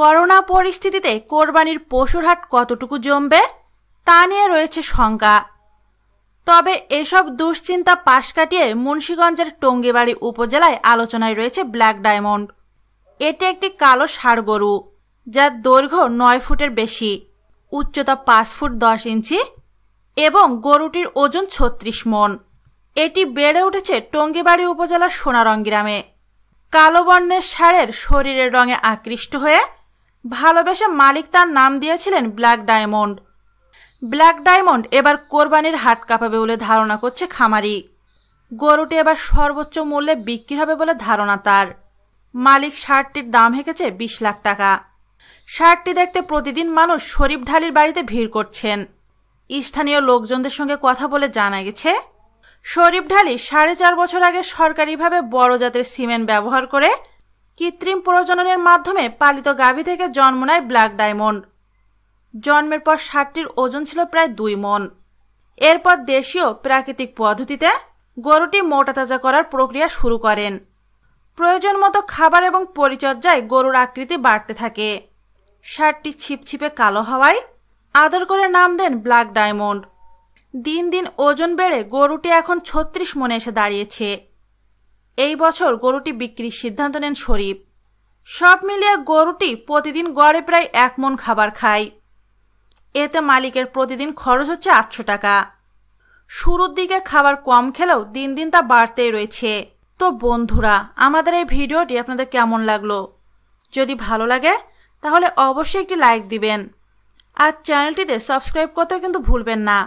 corona পরিস্থিতিতে কোরবানির পশুর হাট কতটুকু জমবে তা নিয়ে রয়েছে শঙ্কা তবে এসব দুশ্চিন্তা পাশ কাটিয়ে মুন্সীগঞ্জের টঙ্গিবাড়ি উপজেলায় আলোচনায় রয়েছে ব্ল্যাক ডায়মন্ড এটি একটি কালো ষাড় গরু যার দৈর্ঘ্য নয় ফুটের বেশি উচ্চতা পাঁচ ফুট দশ ইঞ্চি এবং গরুটির ওজন ছত্রিশ মন এটি বেড়ে উঠেছে টঙ্গিবাড়ি উপজেলার সোনারং গ্রামে কালো বর্ণের ষাঁড়ের শরীরের রঙে আকৃষ্ট হয়ে ভালোবেসে মালিক তার নাম দিয়েছিলেন ব্ল্যাক ডায়মন্ড ব্ল্যাক ডায়মন্ড এবার কোরবানির হাট কাঁপাবে বলে ধারণা করছে খামারি গরুটি এবার সর্বোচ্চ মূল্যে বিক্রি হবে বলে ধারণা তার মালিক শার্টটির দাম হেঁকেছে বিশ লাখ টাকা শার্টটি দেখতে প্রতিদিন মানুষ শরীফ ঢালির বাড়িতে ভিড় করছেন স্থানীয় লোকজনদের সঙ্গে কথা বলে জানা গেছে শরীফ ঢালি সাড়ে চার বছর আগে সরকারিভাবে বড় জাতের সিমেন্ট ব্যবহার করে কৃত্রিম প্রজননের মাধ্যমে পালিত গাভী থেকে জন্ম নেয় ব্ল্যাক ডায়মন্ড জন্মের পর ষাটটির ওজন ছিল প্রায় দুই মন এরপর দেশীয় প্রাকৃতিক পদ্ধতিতে গরুটি মোটা তাজা করার প্রক্রিয়া শুরু করেন প্রয়োজন মতো খাবার এবং পরিচর্যায় গরুর আকৃতি বাড়তে থাকে ষাটটি ছিপছিপে কালো হওয়ায় আদর করে নাম দেন ব্ল্যাক ডায়মন্ড দিন দিন ওজন বেড়ে গরুটি এখন ছত্রিশ মনে এসে দাঁড়িয়েছে এই বছর গরুটি বিক্রির সিদ্ধান্ত নেন শরীফ সব মিলিয়ে গরুটি প্রতিদিন গড়ে প্রায় এক মন খাবার খায় এতে মালিকের প্রতিদিন খরচ হচ্ছে আটশো টাকা শুরুর দিকে খাবার কম খেলেও দিন দিন তা বাড়তেই রয়েছে তো বন্ধুরা আমাদের এই ভিডিওটি আপনাদের কেমন লাগলো যদি ভালো লাগে তাহলে অবশ্যই একটি লাইক দিবেন আর চ্যানেলটিতে সাবস্ক্রাইব করতেও কিন্তু ভুলবেন না